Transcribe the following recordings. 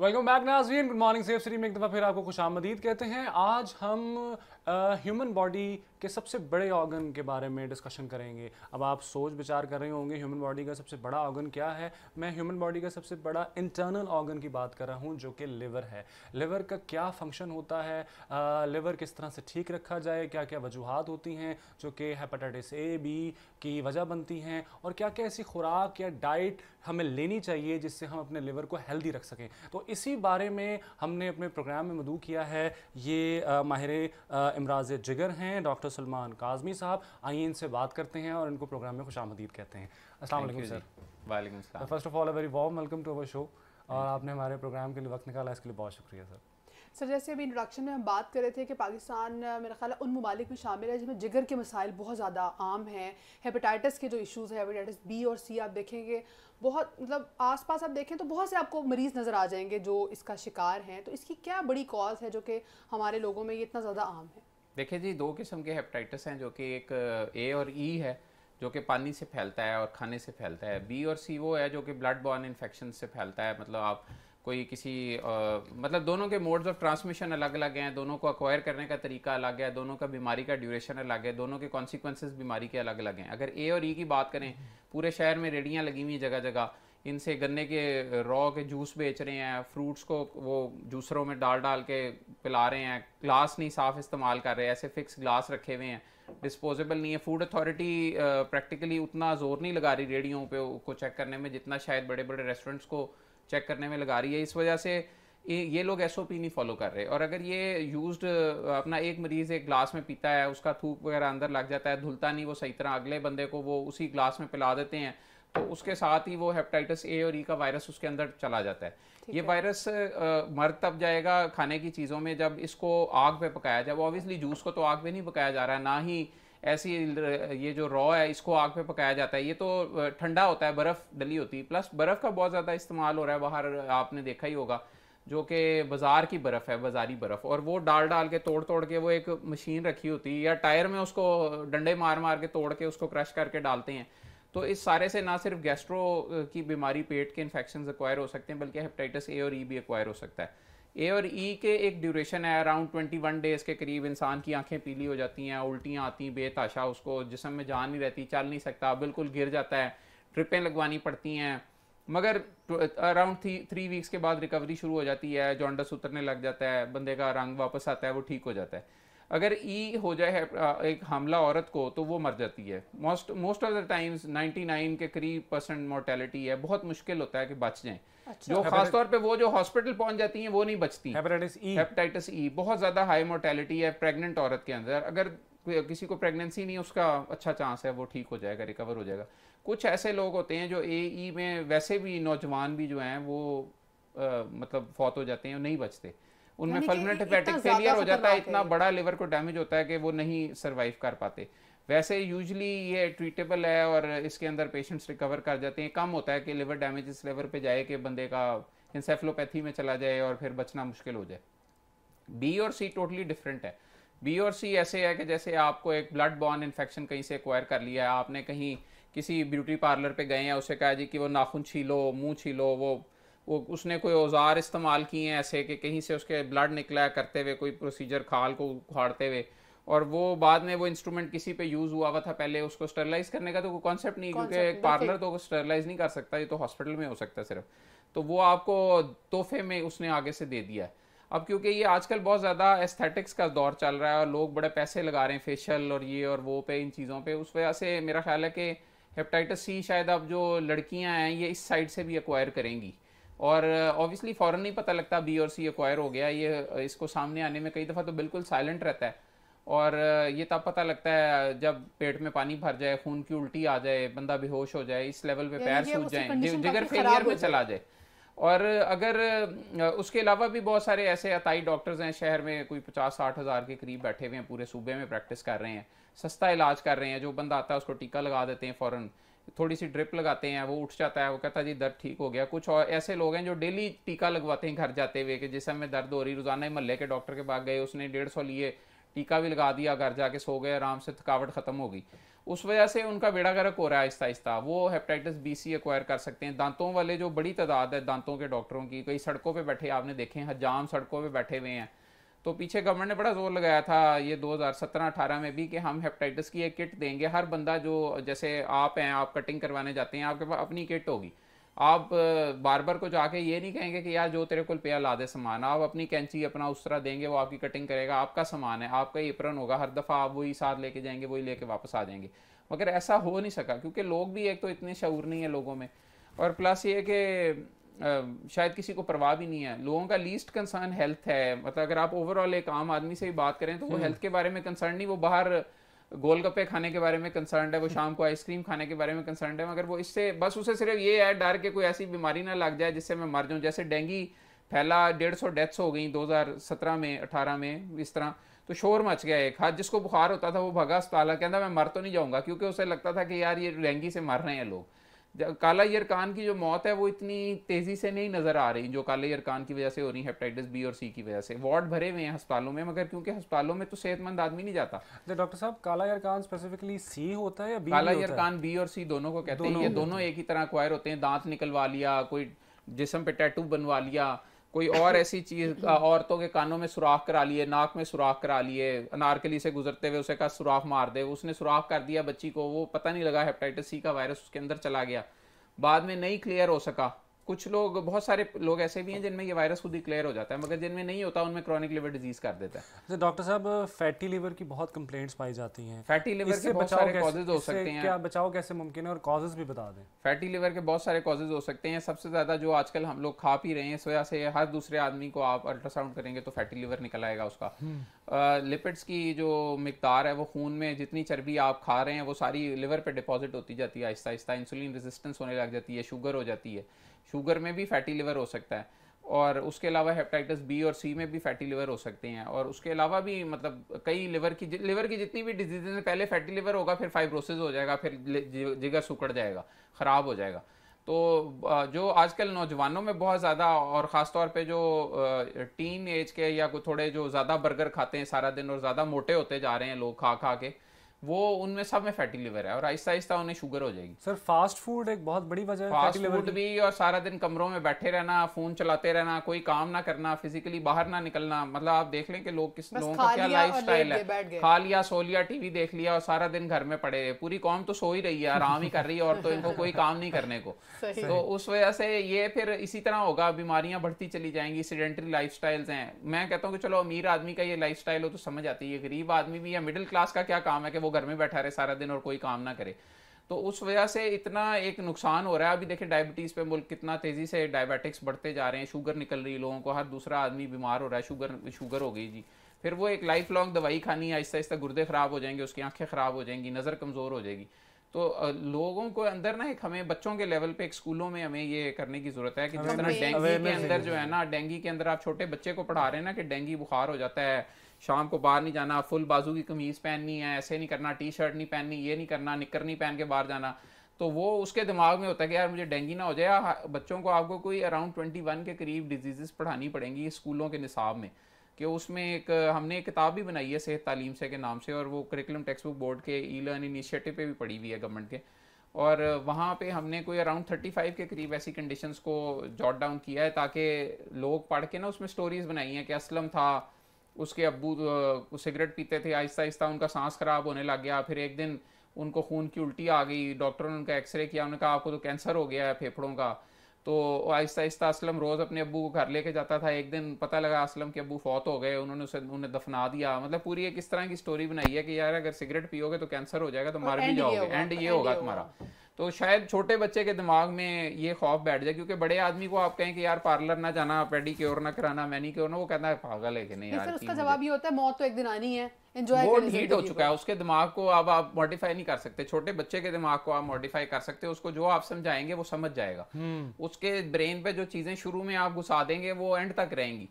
Welcome back नाजरीन good morning Safe City में एक दफ़ा फिर आपको खुश आमदीद कहते हैं आज हम ह्यूमन बॉडी के सबसे बड़े ऑर्गन के बारे में डिस्कशन करेंगे अब आप सोच विचार कर रहे होंगे ह्यूमन बॉडी का सबसे बड़ा ऑर्गन क्या है मैं ह्यूमन बॉडी का सबसे बड़ा इंटरनल ऑर्गन की बात कर रहा हूँ जो कि लिवर है लिवर का क्या फंक्शन होता है आ, लिवर किस तरह से ठीक रखा जाए क्या क्या वजूहत होती हैं जो कि हेपाटाइटिस ए बी की वजह बनती हैं और क्या क्या ऐसी खुराक या डाइट हमें लेनी चाहिए जिससे हम अपने लिवर को हेल्दी रख सकें तो इसी बारे में हमने अपने प्रोग्राम में मदू किया है ये माहिर इमराज जिगर हैं डॉक्टर डॉक्टर सलमान काजमी साहब आइए इनसे बात करते हैं और इनको प्रोग्राम में खुश आमदीद कहते हैं असल सर वालेकुम first of all very warm welcome to our show और आपने हमारे प्रोग्राम के लिए वक्त निकाला इसके लिए बहुत शुक्रिया सर सर जैसे अभी इंट्रोडक्शन में हम बात कर रहे थे कि पाकिस्तान मेरा ख्याल उन ममालिक में शामिल है जिसमें जिगर के मसाइल बहुत ज़्यादा आम हैं हेपेटाइटिस के जो इश्यूज़ है हेपेटाइटिस बी और सी आप देखेंगे बहुत मतलब आसपास आप देखें तो बहुत से आपको मरीज़ नज़र आ जाएंगे जो इसका शिकार हैं तो इसकी क्या बड़ी कॉज है जो कि हमारे लोगों में ये इतना ज़्यादा आम है देखिए जी दो किस्म के हेपेटाइटिस हैं जो कि एक ए और ई e है जो कि पानी से फैलता है और खाने से फैलता है बी और सी वो है जो कि ब्लड बॉर्न इन्फेक्शन से फैलता है मतलब आप कोई किसी आ, मतलब दोनों के मोड्स ऑफ ट्रांसमिशन अलग अलग हैं दोनों को अक्वायर करने का तरीका अलग है दोनों का बीमारी का ड्यूरेशन अलग है दोनों के कॉन्सिक्वेंसेज बीमारी के अलग अलग हैं अगर ए और ई e की बात करें पूरे शहर में रेडियाँ लगी हुई जगह जगह इनसे गन्ने के रॉ के जूस बेच रहे हैं फ्रूट्स को वो जूसरों में डाल डाल के पिला रहे हैं ग्लास नहीं साफ़ इस्तेमाल कर रहे हैं ऐसे फिक्स ग्लास रखे हुए हैं डिस्पोजेबल नहीं है फूड अथॉरिटी प्रैक्टिकली उतना जोर नहीं लगा रही रेडियो पे को चेक करने में जितना शायद बड़े बड़े रेस्टोरेंट्स को चेक करने में लगा रही है इस वजह से ये लोग एस नहीं फॉलो कर रहे और अगर ये यूज अपना एक मरीज़ एक ग्लास में पीता है उसका थूक वगैरह अंदर लग जाता है धुलता नहीं वो सही तरह अगले बंदे को वो उसी ग्लास में पिला देते हैं तो उसके साथ ही वो हेपेटाइटिस ए और ई e का वायरस उसके अंदर चला जाता है ये वायरस मर तब जाएगा खाने की चीज़ों में जब इसको आग पे पकाया जाए ऑब्वियसली जूस को तो आग पे नहीं पकाया जा रहा है ना ही ऐसी ये जो रॉ है इसको आग पे पकाया जाता है ये तो ठंडा होता है बर्फ़ डली होती है प्लस बर्फ़ का बहुत ज़्यादा इस्तेमाल हो रहा है बाहर आपने देखा ही होगा जो कि बाज़ार की बर्फ़ है बाज़ारी बर्फ़ और वो डाल डाल के तोड़ तोड़ के वो एक मशीन रखी होती है या टायर में उसको डंडे मार मार के तोड़ के उसको क्रश करके डालते हैं तो इस सारे से ना सिर्फ गैस्ट्रो की बीमारी पेट के इन्फेक्शन एक्वायर हो सकते हैं बल्कि हेपेटाइटिस ए और ई e भी एक्वायर हो सकता है ए और ई e के एक ड्यूरेशन है अराउंड ट्वेंटी वन डेज़ के करीब इंसान की आंखें पीली हो जाती हैं उल्टियाँ आती हैं बेताशा उसको जिसम में जान नहीं रहती चल नहीं सकता बिल्कुल गिर जाता है ट्रिपें लगवानी पड़ती हैं मगर अराउंड थ्री थ्री वीक्स के बाद रिकवरी शुरू हो जाती है जॉन्डस उतरने लग जाता है बंदे का रंग वापस आता है वो ठीक हो जाता है अगर ई e हो जाए एक हमला औरत को तो वो मर जाती है most most of the times 99 के करीब परसेंट मोर्टेलिटी है बहुत मुश्किल होता है कि बच जाएं अच्छा। जो खासतौर पे वो जो हॉस्पिटल पहुंच जाती हैं वो नहीं बचती हेपेटाइटिस ई e।, e. बहुत ज़्यादा हाई मोर्टेलिटी है प्रेग्नेंट औरत के अंदर अगर किसी को प्रेगनेंसी नहीं उसका अच्छा चांस है वो ठीक हो जाएगा रिकवर हो जाएगा कुछ ऐसे लोग होते हैं जो ए ई e में वैसे भी नौजवान भी जो हैं वो आ, मतलब फौत हो जाते हैं नहीं बचते उनमें फर्मिनेंट हेपेटिक फेलियर हो जाता है इतना बड़ा लिवर को डैमेज होता है कि वो नहीं सर्वाइव कर पाते वैसे यूजली ये ट्रीटेबल है और इसके अंदर पेशेंट्स रिकवर कर जाते हैं कम होता है कि लिवर डैमेज इस लेवल पे जाए कि बंदे का इंसेफ्लोपैथी में चला जाए और फिर बचना मुश्किल हो जाए बी और सी टोटली डिफरेंट है बी और सी ऐसे है कि जैसे आपको एक ब्लड बॉर्न इन्फेक्शन कहीं से एक्वायर कर लिया है आपने कहीं किसी ब्यूटी पार्लर पे गए हैं उसे कहा जी कि वो नाखून छीलो मुंह छीलो वो वो उसने कोई औजार इस्तेमाल किए हैं ऐसे कि कहीं से उसके ब्लड निकला करते हुए कोई प्रोसीजर खाल को उखाड़ते हुए और वो बाद में वो इंस्ट्रूमेंट किसी पे यूज़ हुआ हुआ था पहले उसको स्टरलाइज करने का तो कोई कॉन्सेप्ट नहीं क्योंकि एक पार्लर तो स्टरलाइज नहीं कर सकता ये तो हॉस्पिटल में हो सकता है सिर्फ तो वो आपको तोहफे में उसने आगे से दे दिया है अब क्योंकि ये आजकल बहुत ज़्यादा एस्थेटिक्स का दौर चल रहा है और लोग बड़े पैसे लगा रहे हैं फेशियल और ये और वो पे इन चीज़ों पे उस वजह से मेरा ख्याल है कि हेपेटाइटिस सी शायद अब जो लड़कियां हैं ये इस साइड से भी एक्वायर करेंगी और ऑब्वियसली uh, फ़ौरन नहीं पता लगता बी और सी एक्वायर हो गया ये uh, इसको सामने आने में कई दफ़ा तो बिल्कुल साइलेंट रहता है और uh, ये तब पता लगता है जब पेट में पानी भर जाए खून की उल्टी आ जाए बंदा बेहोश हो जाए इस लेवल पे पैर सूझ जाए जिगर फेलियर में चला जाए और अगर उसके अलावा भी बहुत सारे ऐसे अताई डॉक्टर्स हैं शहर में कोई पचास साठ हज़ार के करीब बैठे हुए हैं पूरे सूबे में प्रैक्टिस कर रहे हैं सस्ता इलाज कर रहे हैं जो बंदा आता है उसको टीका लगा देते हैं फ़ौरन थोड़ी सी ड्रिप लगाते हैं वो उठ जाता है वो कहता है जी दर्द ठीक हो गया कुछ और ऐसे लोग हैं जो डेली टीका लगवाते हैं घर जाते हुए कि जिस में दर्द हो रही रोज़ाना महल्ले के डॉक्टर के पास गए उसने डेढ़ सौ लिए टीका भी लगा दिया घर जाके सो गए आराम से थकावट ख़त्म होगी उस वजह से उनका बेड़ा गर्क हो रहा है आहिस्ता आहिस्ता वो हेपेटाइटिस बी सी एक्वायर कर सकते हैं दांतों वाले जो बड़ी तादाद है दांतों के डॉक्टरों की कई सड़कों पर बैठे आपने देखे हैं हजाम सड़कों पर बैठे हुए हैं तो पीछे गवर्नमेंट ने बड़ा जोर लगाया था ये 2017-18 में भी कि हम हेपेटाइटिस की एक किट देंगे हर बंदा जो जैसे आप हैं आप कटिंग करवाने जाते हैं आपके पास अपनी किट होगी आप बार को जाके ये नहीं कहेंगे कि यार जो तेरे को पिया ला दे सामान आप अपनी कैंची अपना उस तरह देंगे वो आपकी कटिंग करेगा आपका सामान है आपका एप्रन होगा हर दफ़ा आप वही साथ लेके जाएंगे वही लेके वापस आ जाएंगे मगर ऐसा हो नहीं सका क्योंकि लोग भी एक तो इतने शूर नहीं है लोगों में और प्लस ये कि शायद किसी को परवाह भी नहीं है लोगों का लीस्ट कंसर्न हेल्थ है मतलब अगर आप ओवरऑल एक आम आदमी से भी बात करें तो वो हेल्थ हम्म। के बारे में कंसर्न नहीं वो बाहर गोलगप्पे खाने के बारे में कंसर्न है वो शाम को आइसक्रीम खाने के बारे में कंसर्न है मगर वो इससे बस उसे सिर्फ ये है डर के कोई ऐसी बीमारी ना लग जाए जिससे मैं मर जाऊँ जैसे डेंगी फैला डेढ़ सौ डेथ्स हो गई सत्रह में अठारह में इस तरह तो शोर मच गया एक हाथ जिसको बुखार होता था वो भगा अस्पताल कहता मैं मर तो नहीं जाऊँगा क्योंकि उसे लगता था कि यार ये डेंगी से मर रहे हैं लोग काला यरकान की जो मौत है वो इतनी तेज़ी से नहीं नज़र आ रही जो काले यरकान की वजह से हो रही हेपेटाइटिस बी और सी की वजह से वार्ड भरे हुए हैं अस्पतालों में मगर क्योंकि अस्पतालों में तो सेहतमंद आदमी नहीं जाता अच्छा, डॉक्टर साहब काला यरकान स्पेसिफिकली सी होता है या बी काला यरकान बी और सी दोनों को कहते हैं ये दोनों एक ही तरह अक्वायर होते हैं दांत निकलवा लिया कोई जिसम पे टैटू बनवा लिया कोई और ऐसी चीज औरतों के कानों में सुराख करा लिए नाक में सुराख करा लिए अनारकली से गुजरते हुए उसे कहा सुराख मार दे उसने सुराख कर दिया बच्ची को वो पता नहीं लगा हेपेटाइटिस सी का वायरस उसके अंदर चला गया बाद में नहीं क्लियर हो सका कुछ लोग बहुत सारे लोग ऐसे भी हैं जिनमें ये वायरस खुद ही क्लियर हो जाता है मगर जिनमें नहीं होता उनमें क्रॉनिक लिवर डिजीज कर देता है अच्छा डॉक्टर साहब फैटी लिवर की बहुत कंप्लेंट्स पाई जाती हैं फैटी लिवर के बहुत सारे कॉजेज हो सकते हैं क्या बचाव कैसे मुमकिन है और कॉजेज भी बता दें फैटी लिवर के बहुत सारे कॉजेज हो सकते हैं सबसे ज़्यादा जो आजकल हम लोग खा पी रहे हैं इस वजह से हर दूसरे आदमी को आप अल्ट्रासाउंड करेंगे तो फैटी लिवर निकल आएगा उसका लिपिड्स हम्म। की जो मकदार है वो खून में जितनी चर्बी आप खा रहे हैं वो सारी लिवर पर डिपॉजिट होती जाती है आहिस्ता आहिस्ता इंसुलिन रेजिस्टेंस होने लग जाती है शुगर हो जाती है शुगर में भी फैटी लिवर हो सकता है और उसके अलावा हेपेटाइटिस बी और सी में भी फैटी लिवर हो सकते हैं और उसके अलावा भी मतलब कई लिवर की लिवर की जितनी भी डिजीज हैं पहले फैटी लिवर होगा फिर फाइब्रोसिस हो जाएगा फिर जिगर सुकड़ जाएगा ख़राब हो जाएगा तो जो आजकल नौजवानों में बहुत ज़्यादा और ख़ास तौर पे जो टीन एज के या थोड़े जो ज़्यादा बर्गर खाते हैं सारा दिन और ज़्यादा मोटे होते जा रहे हैं लोग खा खा के वो उनमें सब में फैटी लिवर है और आहिस्ता आहिस्ता उन्हें शुगर हो जाएगी सर फास्ट फूड एक बहुत बड़ी वजह है फास्ट फूड भी और सारा दिन कमरों में बैठे रहना फोन चलाते रहना कोई काम ना करना फिजिकली बाहर ना निकलना मतलब आप देख लें कि लोग किस लोगों का क्या लाइफ स्टाइल है खा लिया सो लिया टीवी देख लिया और सारा दिन घर में पड़े रहे पूरी कौम तो सो ही रही है आराम ही कर रही है और तो इनको कोई काम नहीं करने को तो उस वजह से ये फिर इसी तरह होगा बीमारियां बढ़ती चली जाएंगी सीडेंट्री लाइफ हैं मैं कहता हूँ कि चलो अमीर आदमी का ये लाइफ स्टाइल हो तो समझ आती है गरीब आदमी भी या मिडिल क्लास का क्या काम है कि वो घर में बैठा रहे सारा दिन और कोई काम ना करे तो उस वजह से इतना एक नुकसान हो रहा है अभी देखें डायबिटीज़ पे मुल्क कितना तेज़ी से डायबिटिक्स बढ़ते जा रहे हैं शुगर निकल रही लोगों को हर दूसरा आदमी बीमार हो रहा है शुगर शुगर हो गई जी फिर वो एक लाइफ लॉन्ग दवाई खानी है आहिस्ता आहिस्ता गुर्दे ख़राब हो जाएंगे उसकी आंखें ख़राब हो जाएंगी नज़र कमज़ोर हो जाएगी तो लोगों को अंदर ना एक हमें बच्चों के लेवल पे एक स्कूलों में हमें ये करने की जरूरत है कि जिस तरह डेंगू के अंदर जो है ना डेंगू के अंदर आप छोटे बच्चे को पढ़ा रहे हैं ना कि डेंगू बुखार हो जाता है शाम को बाहर नहीं जाना फुल बाजू की कमीज़ पहननी है ऐसे नहीं करना टी शर्ट नहीं पहननी ये नहीं करना निकर नहीं पहन के बाहर जाना तो वो उसके दिमाग में होता है कि यार मुझे डेंगी ना हो जाए बच्चों को आपको कोई अराउंड ट्वेंटी वन के करीब डिजीज़ पढ़ानी पड़ेंगी स्कूलों के निसाब में कि उसमें एक हमने एक किताब भी बनाई है सेहत तालीम से के नाम से और वो करिकुलम टेक्सट बुक बोर्ड के ई लर्न इनिशिएटिव पे भी पड़ी हुई है गवर्नमेंट के और वहाँ पे हमने कोई अराउंड 35 के करीब ऐसी कंडीशंस को जॉट डाउन किया है ताकि लोग पढ़ के ना उसमें स्टोरीज़ बनाई हैं कि असलम था उसके अबू सिगरेट पीते थे आहिस्ता आहिस्ता उनका सांस खराब होने लग गया फिर एक दिन उनको खून की उल्टी आ गई डॉक्टरों ने उनका एक्सरे किया उन्होंने कहा आपको तो कैंसर हो गया है फेफड़ों का तो आहिस्ता आहिस्ता असलम रोज़ अपने अबू को घर लेके जाता था एक दिन पता लगा असलम के अबू फौत हो गए उन्होंने उसे उन्हें दफना दिया मतलब पूरी एक इस तरह की स्टोरी बनाई है कि यार अगर सिगरेट पियोगे तो कैंसर हो जाएगा तो मर भी जाओगे एंड ये होगा तुम्हारा तो शायद छोटे बच्चे के दिमाग में ये खौफ बैठ जाए क्योंकि बड़े आदमी को आप कहें कि यार पार्लर ना जाना क्योर ना कराना क्योर ना वो कहता है पागल है कि नहीं यार उसका जवाब ये होता है मौत तो एक दिन आनी है वो हीट हो चुका है उसके दिमाग को अब आप मॉडिफाई नहीं कर सकते छोटे बच्चे के दिमाग को आप मॉडिफाई कर सकते उसको जो आप समझाएंगे वो समझ जाएगा हम्म। उसके ब्रेन पे जो चीजें शुरू में आप घुसा देंगे वो एंड तक रहेंगी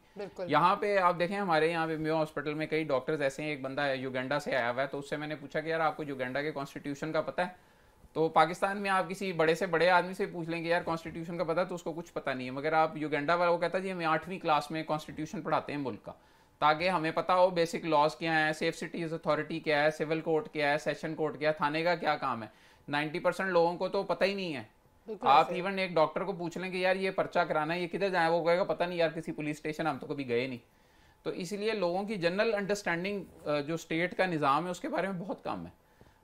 यहाँ पे आप देखें हमारे यहाँ पे म्यो हॉस्पिटल में कई डॉक्टर्स ऐसे हैं एक बंदा युगेंडा से आया हुआ है तो उससे मैंने पूछा कि यार आपको युगेंडा के कॉन्स्टिट्यूशन का पता है तो पाकिस्तान में आप किसी बड़े से बड़े आदमी से पूछ लेंगे यार कॉन्स्टिट्यूशन का पता तो उसको कुछ पता नहीं है मगर आप युगेंडा वाला वो कहता है जी हमें आठवीं क्लास में कॉन्स्टिट्यूशन पढ़ाते हैं मुल्क का ताकि हमें पता हो बेसिक लॉज क्या है सेफ सिटीज अथॉरिटी क्या है सिविल कोर्ट क्या है सेशन कोर्ट क्या है थाने का क्या काम है नाइन्टी परसेंट लोगों को तो पता ही नहीं है आप इवन एक डॉक्टर को पूछ लें कि यार ये पर्चा कराना है ये किधर जाए वो कहेगा पता नहीं यार किसी पुलिस स्टेशन हम तो कभी गए नहीं तो इसलिए लोगों की जनरल अंडरस्टैंडिंग जो स्टेट का निज़ाम है उसके बारे में बहुत कम है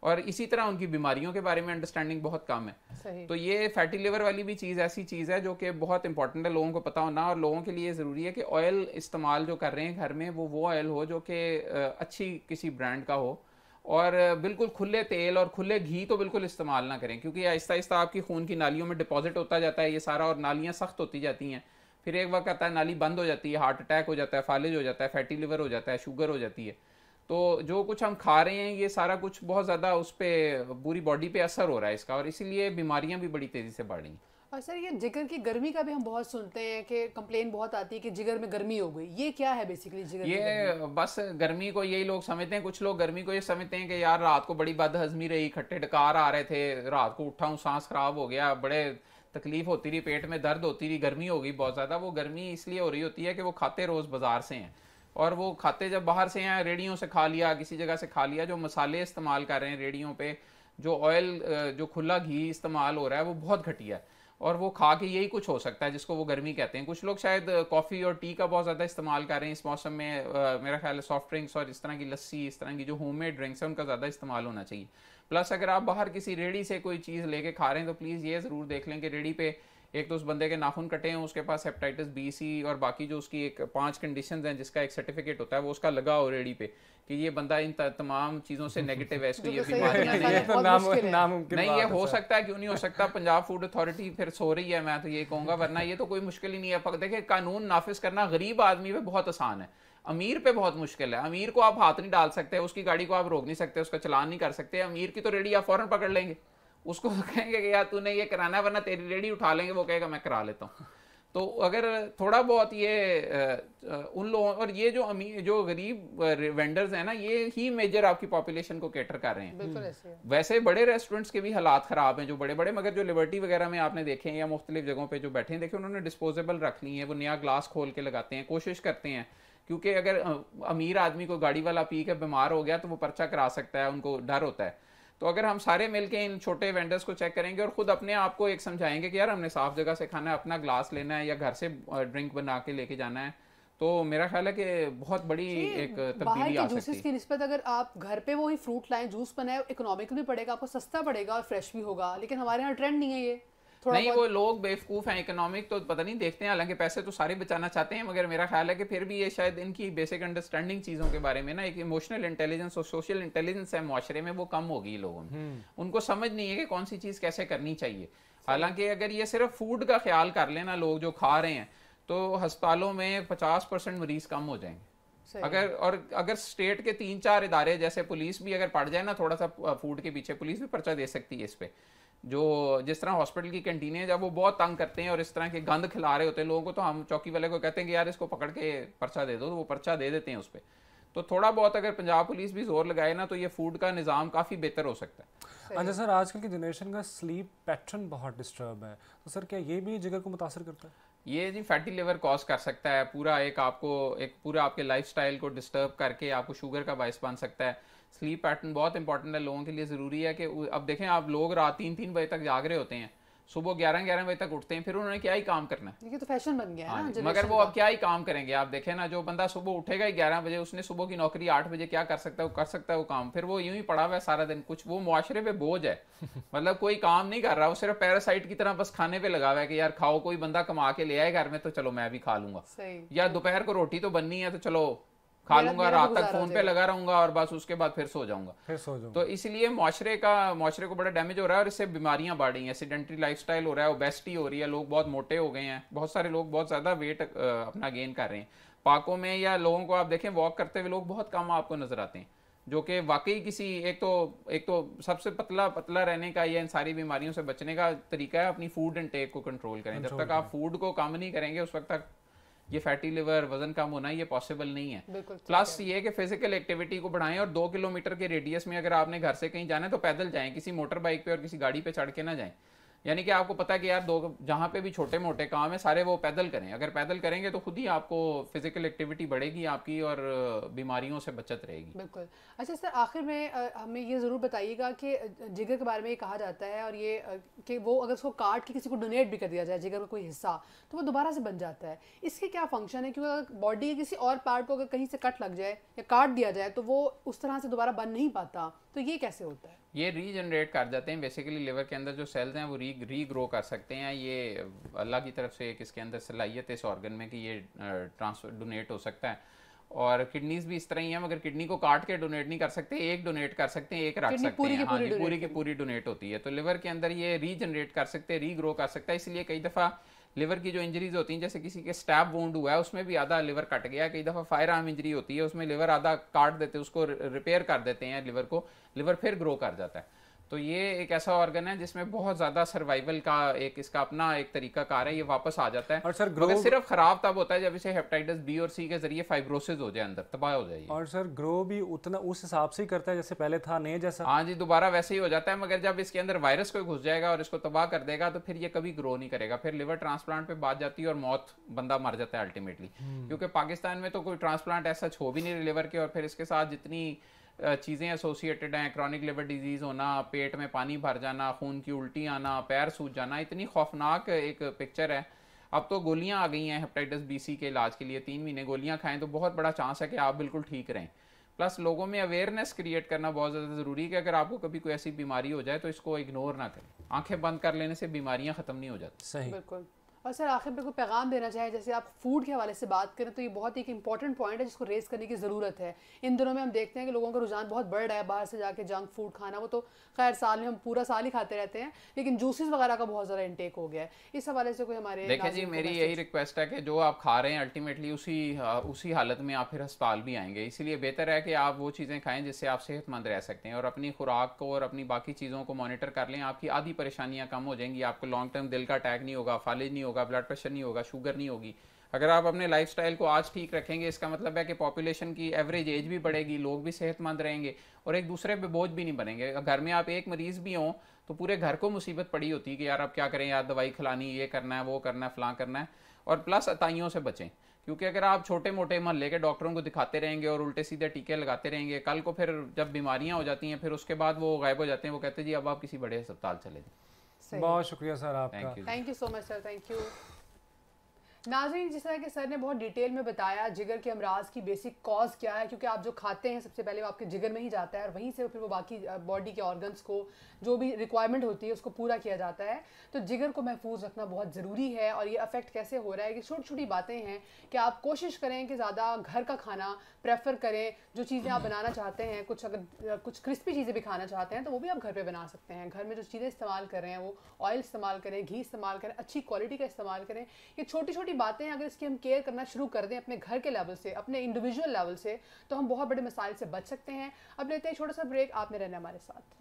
और इसी तरह उनकी बीमारियों के बारे में अंडरस्टैंडिंग बहुत कम है तो ये फैटी लिवर वाली भी चीज़ ऐसी चीज़ है जो कि बहुत इंपॉर्टेंट है लोगों को पता होना और लोगों के लिए ज़रूरी है कि ऑयल इस्तेमाल जो कर रहे हैं घर में वो वो ऑयल हो जो कि अच्छी किसी ब्रांड का हो और बिल्कुल खुले तेल और खुले घी तो बिल्कुल इस्तेमाल ना करें क्योंकि आहिस्ता आहिस्ता आपकी खून की नालियों में डिपॉजिट होता जाता है ये सारा और नालियाँ सख्त होती जाती हैं फिर एक वक्त आता है नाली बंद हो जाती है हार्ट अटैक हो जाता है फालिज हो जाता है फैटी लिवर हो जाता है शुगर हो जाती है तो जो कुछ हम खा रहे हैं ये सारा कुछ बहुत ज़्यादा उस पर पूरी बॉडी पे असर हो रहा है इसका और इसीलिए बीमारियां भी बड़ी तेज़ी से बढ़ रही हैं और सर ये जिगर की गर्मी का भी हम बहुत सुनते हैं कि कंप्लेन बहुत आती है कि जिगर में गर्मी हो गई ये क्या है बेसिकली जिगर ये बस गर्मी को यही लोग समझते हैं कुछ लोग गर्मी को ये समझते हैं कि यार रात को बड़ी बद हजमी रही खट्टे डकार आ रहे थे रात को उठा हूँ सांस खराब हो गया बड़े तकलीफ होती रही पेट में दर्द होती रही गर्मी हो गई बहुत ज़्यादा वो गर्मी इसलिए हो रही होती है कि वो खाते रोज़ बाजार से हैं और वो खाते जब बाहर से या रेडियो से खा लिया किसी जगह से खा लिया जो मसाले इस्तेमाल कर रहे हैं रेडियो पे जो ऑयल जो खुला घी इस्तेमाल हो रहा है वो बहुत घटिया है और वो खा के यही कुछ हो सकता है जिसको वो गर्मी कहते हैं कुछ लोग शायद कॉफ़ी और टी का बहुत ज़्यादा इस्तेमाल कर रहे हैं इस मौसम में आ, मेरा ख्याल है सॉफ्ट ड्रिंक्स और इस तरह की लस्सी इस तरह की जो होम मेड ड्रिंक्स हैं उनका ज़्यादा इस्तेमाल होना चाहिए प्लस अगर आप बाहर किसी रेडी से कोई चीज़ लेके खा रहे हैं तो प्लीज़ ये ज़रूर देख लें कि रेडी पे एक तो उस बंदे के नाखून कटे हैं उसके पास हेपेटाइटिस बी सी और बाकी जो उसकी एक पांच कंडीशन हैं जिसका एक सर्टिफिकेट होता है वो उसका लगा ऑलरेडी पे कि ये बंदा इन तमाम चीज़ों से नेगेटिव है इसको तो ये तो बीमारी नहीं ये हो सकता है क्यों नहीं हो सकता पंजाब फूड अथॉरिटी फिर सो रही है मैं तो ये कहूंगा वरना ये तो कोई मुश्किल ही नहीं है देखिए कानून नाफिज करना गरीब आदमी पे बहुत आसान है अमीर पे बहुत मुश्किल है अमीर को आप हाथ नहीं डाल सकते उसकी गाड़ी को आप रोक नहीं सकते उसका चलान नहीं कर सकते अमीर की तो रेडी आप फौरन पकड़ लेंगे उसको कहेंगे कि यार तूने ये कराना है वरना तेरी रेडी उठा लेंगे वो कहेगा मैं करा लेता हूँ तो अगर थोड़ा बहुत ये उन लोगों और ये जो अमीर जो गरीब वेंडर्स हैं ना ये ही मेजर आपकी पॉपुलेशन को कैटर कर रहे हैं वैसे बड़े रेस्टोरेंट्स के भी हालात खराब हैं जो बड़े बड़े मगर जो लिबर्टी वगैरह में आपने देखे हैं या मुख्तलिफ जगहों पे जो बैठे हैं देखे उन्होंने डिस्पोजेबल रख ली है वो नया ग्लास खोल के लगाते हैं कोशिश करते हैं क्योंकि अगर अमीर आदमी को गाड़ी वाला पी के बीमार हो गया तो वो पर्चा करा सकता है उनको डर होता है तो अगर हम सारे मिलके इन छोटे वेंडर्स को चेक करेंगे और खुद अपने आप को एक समझाएंगे कि यार हमने साफ जगह से खाना है अपना ग्लास लेना है या घर से ड्रिंक बना के लेके जाना है तो मेरा ख्याल है कि बहुत बड़ी एक तब्दीली आ सकती है की नस्बत अगर आप घर पे वही फ्रूट लाएं जूस बनाए इकोनॉमिक भी पड़ेगा आपको सस्ता पड़ेगा और फ्रेश भी होगा लेकिन हमारे यहाँ ट्रेंड नहीं है ये नहीं वो लोग बेवकूफ़ हैं इकोनॉमिक तो पता नहीं देखते हैं हालांकि पैसे तो सारे बचाना चाहते हैं मगर मेरा ख्याल है कि फिर भी ये शायद इनकी बेसिक अंडरस्टैंडिंग चीज़ों के बारे में ना एक इमोशनल इंटेलिजेंस और सोशल इंटेलिजेंस है माशरे में वो कम होगी लोगों में हम्म। उनको समझ नहीं है कि कौन सी चीज़ कैसे करनी चाहिए हालांकि अगर ये सिर्फ फूड का ख्याल कर लेना लोग जो खा रहे हैं तो अस्पतालों में पचास परसेंट मरीज कम हो जाएंगे अगर और अगर स्टेट के तीन चार इदारे जैसे पुलिस भी अगर पड़ जाए ना थोड़ा सा फूड के पीछे पुलिस भी पर्चा दे सकती है इस पर जो जिस तरह हॉस्पिटल की कंटीनें जब वो बहुत तंग करते हैं और इस तरह के गंद खिला रहे होते हैं लोगों को तो हम चौकी वाले को कहते हैं कि यार इसको पकड़ के पर्चा दे दो तो वो पर्चा दे देते हैं उस पर तो थोड़ा बहुत अगर पंजाब पुलिस भी जोर लगाए ना तो ये फूड का निज़ाम काफ़ी बेहतर हो सकता है अच्छा सर आजकल की जनरेशन का स्लीप पैटर्न बहुत डिस्टर्ब है तो सर क्या ये भी जिगर को मुतासर करता है ये जी फैटी लिवर कॉज कर सकता है पूरा एक आपको एक पूरा आपके लाइफस्टाइल को डिस्टर्ब करके आपको शुगर का बायस बन सकता है स्लीप पैटर्न बहुत इंपॉर्टेंट है लोगों के लिए ज़रूरी है कि अब देखें आप लोग रात तीन तीन बजे तक जाग रहे होते हैं सुबह ग्यारह ग्यारह बजे तक उठते हैं फिर उन्होंने क्या ही काम करना है ये तो फैशन बन गया है ना हाँ मगर वो तो अब क्या ही काम करेंगे आप देखें ना जो बंदा सुबह उठेगा ही ग्यारह बजे उसने सुबह की नौकरी आठ बजे क्या कर सकता है वो कर सकता है वो काम फिर वो यूं ही पड़ा हुआ है सारा दिन कुछ वो मुआरे पे बोझ है मतलब कोई काम नहीं कर रहा वो सिर्फ पैरासाइट की तरह बस खाने पे लगा हुआ है कि यार खाओ कोई बंदा कमा के ले आए घर में तो चलो मैं भी खा लूंगा या दोपहर को रोटी तो बननी है तो चलो खा लूंगा रात तक फोन पे लगा रहूंगा और बस उसके बाद फिर सो जाऊंगा फिर सो जाऊंगा तो इसलिए माशरे का माशरे को बड़ा डैमेज हो रहा है और इससे बीमारियां बढ़ रही हैं एसिडेंट्री लाइफस्टाइल हो रहा है ओबेसिटी हो रही है लोग बहुत मोटे हो गए हैं बहुत सारे लोग बहुत ज्यादा वेट अपना गेन कर रहे हैं पाकों में या लोगों को आप देखें वॉक करते हुए लोग बहुत कम आपको नजर आते हैं जो कि वाकई किसी एक तो एक तो सबसे पतला पतला रहने का या इन सारी बीमारियों से बचने का तरीका है अपनी फूड इनटेक को कंट्रोल करें जब तक आप फूड को कम नहीं करेंगे उस वक्त तक ये फैटी लिवर वजन कम होना ये पॉसिबल नहीं है प्लस ये कि फिजिकल एक्टिविटी को बढ़ाएं और दो किलोमीटर के रेडियस में अगर आपने घर से कहीं जाना है तो पैदल जाएं किसी मोटर बाइक पे और किसी गाड़ी पे चढ़ के ना जाएं यानी कि आपको पता है कि यार दो जहाँ पे भी छोटे मोटे काम है सारे वो पैदल करें अगर पैदल करेंगे तो खुद ही आपको फिजिकल एक्टिविटी बढ़ेगी आपकी और बीमारियों से बचत रहेगी बिल्कुल अच्छा सर आखिर में हमें ये ज़रूर बताइएगा कि जिगर के बारे में ये कहा जाता है और ये कि वो अगर उसको काट के किसी को डोनेट भी कर दिया जाए जिगर का कोई हिस्सा तो वो दोबारा से बन जाता है इसके क्या फंक्शन है क्योंकि अगर बॉडी के किसी और पार्ट को अगर कहीं से कट लग जाए या काट दिया जाए तो वो उस तरह से दोबारा बन नहीं पाता तो ये कैसे होता है ये रीजनरेट कर जाते हैं बेसिकली लिवर के अंदर जो सेल्स हैं वो री रीग्रो कर सकते हैं ये अल्लाह की तरफ से एक इसके अंदर सलाहियत है इस ऑर्गन में कि ये ट्रांसफर डोनेट हो सकता है और किडनीज भी इस तरह ही है मगर किडनी को काट के डोनेट नहीं कर सकते एक डोनेट कर सकते हैं एक रख सकते पूरी हैं पूरी की पूरी डोनेट हाँ होती है तो लिवर के अंदर ये रीजनरेट कर सकते हैं रीग्रो कर सकता है इसलिए कई दफ़ा लिवर की जो इंजरीज होती हैं जैसे किसी के स्टैप वोंड हुआ है उसमें भी आधा लिवर कट गया कई दफ़ा फायर आर्म इंजरी होती है उसमें लिवर आधा काट देते हैं उसको रिपेयर कर देते हैं लिवर को लिवर फिर ग्रो कर जाता है तो ये एक ऐसा ऑर्गन है जिसमें बहुत ज्यादा सर्वाइवल का एक इसका अपना एक तरीका कार है ये वापस आ जाता है और सर ग्रोथ सिर्फ खराब तब होता है जब इसे हेपेटाइटिस बी और सी के जरिए फाइब्रोसिस हो जाए अंदर तबाह हो जाए और सर ग्रो भी उतना उस हिसाब से ही करता है जैसे पहले था नहीं जैसा हाँ जी दोबारा वैसे ही हो जाता है मगर जब इसके अंदर वायरस कोई घुस जाएगा और इसको तबाह कर देगा तो फिर ये कभी ग्रो नहीं करेगा फिर लिवर ट्रांसप्लांट पे बात जाती है और मौत बंदा मर जाता है अल्टीमेटली हम्म। क्योंकि पाकिस्तान में तो कोई ट्रांसप्लांट ऐसा छो भी नहीं लिवर के और फिर इसके साथ जितनी चीज़ें एसोसिएटेड हैं क्रॉनिक लिवर डिजीज़ होना पेट में पानी भर जाना खून की उल्टी आना पैर सूज जाना इतनी खौफनाक एक पिक्चर है अब तो गोलियां आ गई हैं हेपेटाइटिस बी सी के इलाज के लिए तीन महीने गोलियां खाएं तो बहुत बड़ा चांस है कि आप बिल्कुल ठीक रहें प्लस लोगों में अवेयरनेस क्रिएट करना बहुत ज़्यादा ज़रूरी है कि अगर आपको कभी कोई ऐसी बीमारी हो जाए तो इसको इग्नोर ना करें आंखें बंद कर लेने से बीमारियां ख़त्म नहीं हो जाती सही बिल्कुल और सर आखिर में कोई पैगाम देना चाहें जैसे आप फूड के हवाले से बात करें तो ये बहुत एक इंपॉर्टेंट पॉइंट है जिसको रेस करने की ज़रूरत है इन दिनों में हम देखते हैं कि लोगों का रुझान बहुत बढ़ रहा है बाहर से जाके जंक फूड खाना वो तो खैर साल में हम पूरा साल ही खाते रहते हैं लेकिन जूसेस वगैरह का बहुत ज़्यादा इंटेक हो गया है इस हवाले से कोई हमारे देखिए जी मेरी यही रिक्वेस्ट है कि जो आप खा रहे हैं अल्टीमेटली उसी उसी हालत में आप फिर अस्पताल भी आएंगे इसीलिए बेहतर है कि आप वो चीज़ें खाएँ जिससे आप सेहतमंद रह सकते हैं और अपनी खुराक को और अपनी बाकी चीज़ों को मॉनिटर कर लें आपकी आधी परेशानियाँ कम हो जाएंगी आपको लॉन्ग टर्म दिल का अटैक नहीं होगा फालिज नहीं होगा ब्लड प्रेशर नहीं होगा शुगर नहीं होगी अगर आप अपने लाइफ को आज ठीक रखेंगे इसका मतलब है कि पॉपुलेशन की एवरेज एज भी बढ़ेगी लोग भी सेहतमंद रहेंगे और एक दूसरे पे बोझ भी नहीं बनेंगे घर में आप एक मरीज़ भी हों तो पूरे घर को मुसीबत पड़ी होती है कि यार आप क्या करें यार दवाई खिलानी ये करना है वो करना है फलां करना है और प्लस अताइयों से बचें क्योंकि अगर आप छोटे मोटे महल्ले के डॉक्टरों को दिखाते रहेंगे और उल्टे सीधे टीके लगाते रहेंगे कल को फिर जब बीमारियां हो जाती हैं फिर उसके बाद वो गायब हो जाते हैं वो कहते हैं जी अब आप किसी बड़े अस्पताल चले जाए बहुत शुक्रिया सर आपका thank you so much sir thank you नाजरीन जिस तरह के सर ने बहुत डिटेल में बताया जिगर के अमराज की बेसिक कॉज क्या है क्योंकि आप जो खाते हैं सबसे पहले वो आपके जिगर में ही जाता है और वहीं से फिर वो बाकी बॉडी के ऑर्गन्स को जो भी रिक्वायरमेंट होती है उसको पूरा किया जाता है तो जिगर को महफूज रखना बहुत ज़रूरी है और ये अफेक्ट कैसे हो रहा है कि छोटी छोटी बातें हैं कि आप कोशिश करें कि ज़्यादा घर का खाना प्रेफर करें जो चीज़ें आप बनाना चाहते हैं कुछ अगर कुछ क्रिस्पी चीज़ें भी खाना चाहते हैं तो वो भी आप घर पर बना सकते हैं घर में जो चीज़ें इस्तेमाल कर रहे हैं वो ऑयल इस्तेमाल करें घी इस्तेमाल करें अच्छी क्वालिटी का इस्तेमाल करें ये छोटी छोटी छोटी बातें अगर इसकी हम केयर करना शुरू कर दें अपने घर के लेवल से अपने इंडिविजुअल लेवल से तो हम बहुत बड़े मसाइल से बच सकते हैं अब लेते हैं छोटा सा ब्रेक आप में रहना हमारे साथ